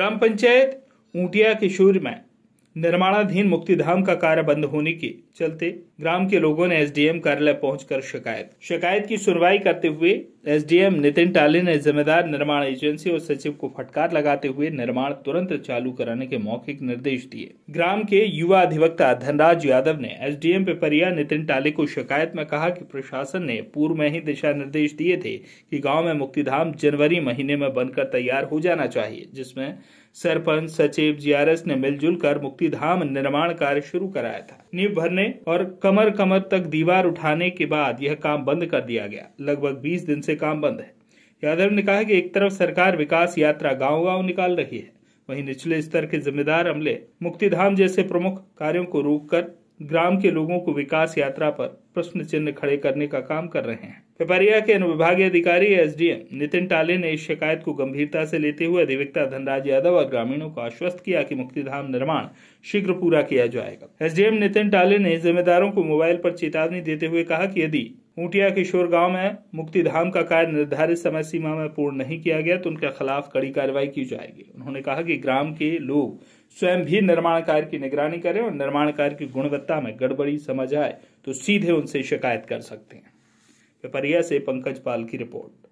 ग्राम पंचायत के किशोर में निर्माणाधीन मुक्तिधाम का कार्य बंद होने के चलते ग्राम के लोगों ने एसडीएम कार्यालय पहुंचकर शिकायत शिकायत की सुनवाई करते हुए एसडीएम नितिन टाले ने जिम्मेदार निर्माण एजेंसी और सचिव को फटकार लगाते हुए निर्माण तुरंत चालू कराने के मौखिक निर्देश दिए ग्राम के युवा अधिवक्ता धनराज यादव ने एसडीएम पिपरिया नितिन टाले को शिकायत में कहा कि प्रशासन ने पूर्व में ही दिशा निर्देश दिए थे कि गांव में मुक्तिधाम जनवरी महीने में बनकर तैयार हो जाना चाहिए जिसमें सरपंच सचिव जीआरएस ने मिलजुल कर मुक्तिधाम निर्माण कार्य शुरू कराया था नींव भरने और कमर कमर तक दीवार उठाने के बाद यह काम बंद कर दिया गया लगभग बीस दिन से से काम बंद है यादव ने कहा कि एक तरफ सरकार विकास यात्रा गांव गांव निकाल रही है वहीं निचले स्तर के जिम्मेदार अमले मुक्तिधाम जैसे प्रमुख कार्यों को रोककर ग्राम के लोगों को विकास यात्रा पर प्रश्न चिन्ह खड़े करने का काम कर रहे हैं पिपरिया के अनुविभागीय अधिकारी एस नितिन टाले ने इस शिकायत को गंभीरता से लेते हुए अधिवक्ता धनराज यादव और ग्रामीणों को आश्वस्त किया कि मुक्तिधाम निर्माण शीघ्र पूरा किया जाएगा एसडीएम नितिन टाले ने जिम्मेदारों को मोबाइल पर चेतावनी देते हुए कहा कि यदि ऊटिया किशोर गांव में मुक्तिधाम का कार्य निर्धारित समय सीमा में पूर्ण नहीं किया गया तो उनके खिलाफ कड़ी कार्रवाई की जाएगी उन्होंने कहा कि ग्राम के लोग स्वयं भी निर्माण कार्य की निगरानी करें और निर्माण कार्य की गुणवत्ता में गड़बड़ी समझ आए तो सीधे उनसे शिकायत कर सकते हैं पिपरिया से पंकज पाल की रिपोर्ट